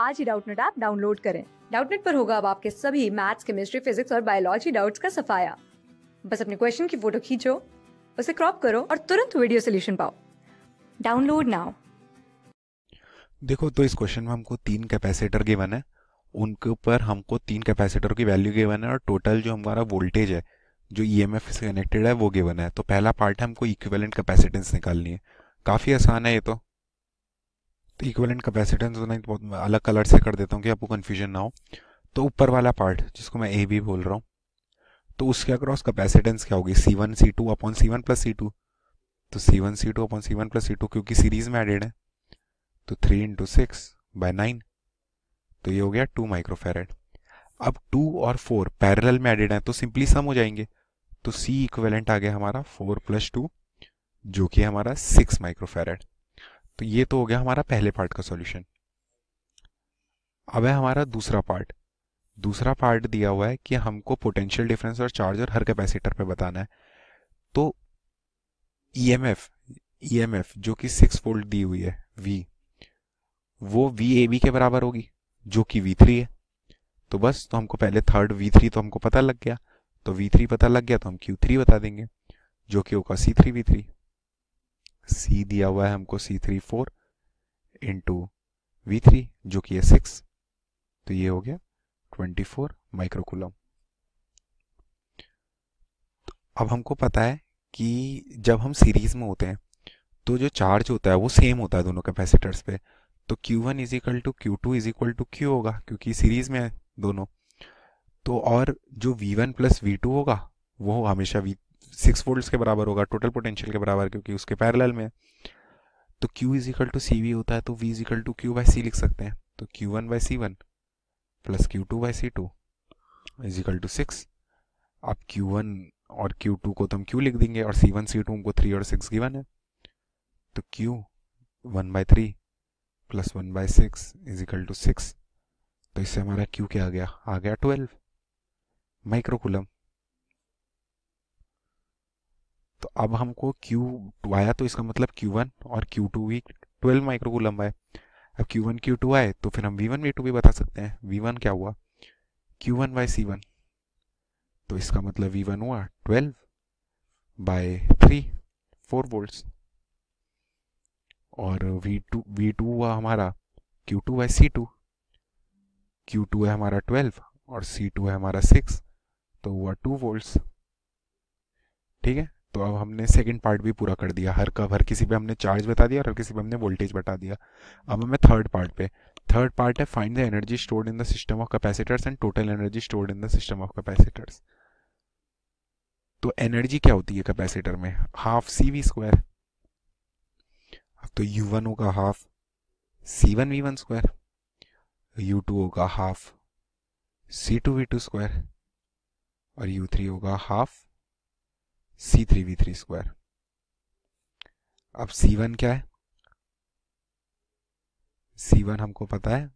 आज ही Doubtnut app download करें डाउटनेट पर होगा अब आपके सभी मैथ्स केमिस्ट्री फिजिक्स और बायोलॉजी डाउट्स का सफाया बस अपने क्वेश्चन की फोटो खींचो उसे क्रॉप करो और तुरंत वीडियो सोल्यूशन पाओ डाउनलोड नाउ देखो तो इस क्वेश्चन में हमको तीन कैपेसिटर गिवन है उनके ऊपर हमको तीन कैपेसिटर की वैल्यू गिवन है और टोटल जो हमारा वोल्टेज है जो ई एम एफ से कनेक्टेड है वो गिवन है तो पहला पार्ट है हमको इक्विवेलेंट कैपेसिटेंस निकालनी है काफ़ी आसान है ये तो इक्वलेंट कैपेसिटेंस को नहीं बहुत अलग कलर से कर देता हूँ कि आपको कन्फ्यूजन ना हो तो ऊपर वाला पार्ट जिसको मैं ए बी बोल रहा हूँ तो उसके अक्रॉस कैपेसिटेंस क्या होगी C one C two upon C one plus C two तो C one C two upon C one plus C two क्योंकि सीरीज में एडेड है तो three into six by nine तो ये हो गया टू माइक्रोफेरेड अब टू और फोर पैरेलल में एडेड है तो सिंपली सम हो जाएंगे तो सी इक्वेलेंट आ गया हमारा फोर प्लस टू जो कि हमारा सिक्स माइक्रोफेरेड तो ये तो हो गया हमारा पहले पार्ट का सॉल्यूशन अब है हमारा दूसरा पार्ट दूसरा पार्ट दिया हुआ है कि हमको पोटेंशियल डिफरेंस और चार्ज और हर कैपेसिटर पे बताना है तो ईएमएफ e ईएमएफ e जो कि सिक्स वोल्ट दी हुई है वी वो वी ए बी के बराबर होगी जो कि वी थ्री है तो बस तो हमको पहले थर्ड वी थ्री तो हमको पता लग गया तो वी थ्री पता लग गया तो हम क्यू थ्री बता देंगे जो कि होगा C three V three C दिया हुआ है हमको C three four into V three जो कि है सिक्स तो ये हो गया ट्वेंटी फोर माइक्रोकुलम तो अब हमको पता है कि जब हम सीरीज में होते हैं तो जो चार्ज होता है वो सेम होता है दोनों कैपेसिटर्स पे तो Q1 one is equal to Q two is equal to Q होगा क्योंकि सीरीज में है दोनों तो और जो V1 वन प्लस वी होगा वो हमेशा वी सिक्स वोल्ट के बराबर होगा टोटल पोटेंशियल के बराबर क्योंकि उसके पैरेलल में तो Q is equal to C V होता है तो V is equal to Q by C लिख सकते हैं तो Q1 one by C one plus Q two by C two is equal to six आप Q1 और Q2 को तो हम Q लिख देंगे और C1 C2 सी टू हमको थ्री और सिक्स गिवन है तो Q one by three plus one by six is equal to six तो इससे हमारा Q क्या आ गया आ गया ट्वेल्व माइक्रोकुलम तो अब हमको Q2 आया तो इसका मतलब Q1 और Q2 भी 12 माइक्रो कूलम है अब Q1 Q2 आए तो फिर हम V1 V2 भी बता सकते हैं V1 क्या हुआ Q1 वन बाय सी तो इसका मतलब V1 हुआ 12 बाय थ्री फोर वोल्ट्स और V2 V2 हुआ हमारा Q2 to bye C two है हमारा 12 और C2 है हमारा 6 तो हुआ 2 वोल्ट्स ठीक है तो अब हमने सेकंड पार्ट भी पूरा कर दिया हर कब हर किसी पे हमने चार्ज बता दिया और हर किसी पे हमने वोल्टेज बता दिया अब हमें थर्ड पार्ट पे थर्ड पार्ट है find the energy stored in the system of capacitors and total energy stored in the system of capacitors तो एनर्जी क्या होती है कैपेसिटर में हाफ सी वी स्क्वायर तो यू वन होगा half C one V one square U two होगा half C two V two square और U three होगा half C three V three square अब सी वन क्या है सी वन हमको पता है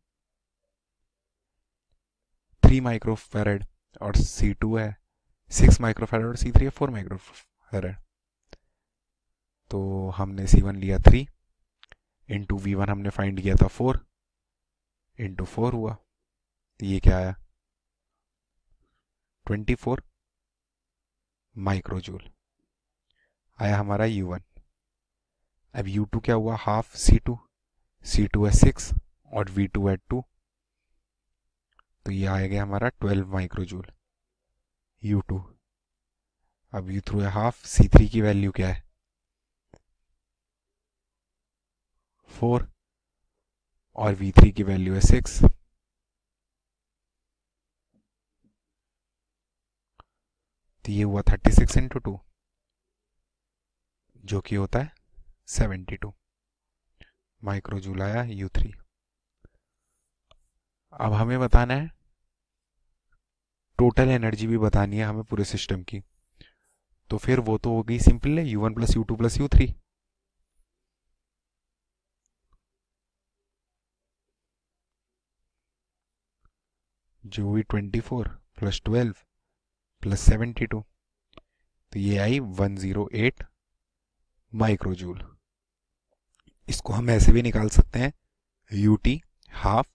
थ्री माइक्रोफेरेड और सी टू है सिक्स माइक्रोफेरेड और सी थ्री है फोर माइक्रोफेरेड तो हमने सी वन लिया थ्री इंटू वी वन हमने फाइंड किया था फोर इंटू फोर हुआ तो ये क्या आया ट्वेंटी फोर माइक्रोजूल आया हमारा यू वन अब यू टू क्या हुआ half C two C two है सिक्स और वी टू है टू तो ये आ गया हमारा ट्वेल्व माइक्रोजूल यू टू अब यू थ्रू है हाफ सी थ्री की वैल्यू क्या है फोर और वी थ्री की वैल्यू है सिक्स तो ये हुआ थर्टी सिक्स इंटू टू जो कि होता है 72 माइक्रोजूल आया यू थ्री अब हमें बताना है टोटल एनर्जी भी बतानी है हमें पूरे सिस्टम की तो फिर वो तो होगी सिंपल है U one plus U two plus U three जो हुई twenty four plus twelve plus seventy two तो ये आई वन जीरो एट माइक्रोजूल इसको हम ऐसे भी निकाल सकते हैं U T half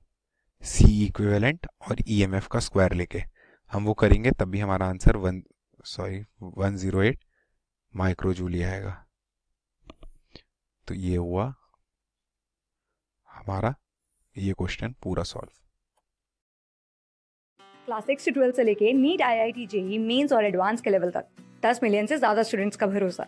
C equivalent और ई एम एफ का स्क्वायर लेके हम वो करेंगे तब भी हमारा answer one sorry one zero eight microjoule ही आएगा तो ये हुआ हमारा ये क्वेश्चन पूरा सॉल्व क्लास सिक्स से ट्वेल्थ से लेके NEET I I T JEE Mains और एडवांस के लेवल तक दस मिलियन से ज्यादा स्टूडेंट्स का भरोसा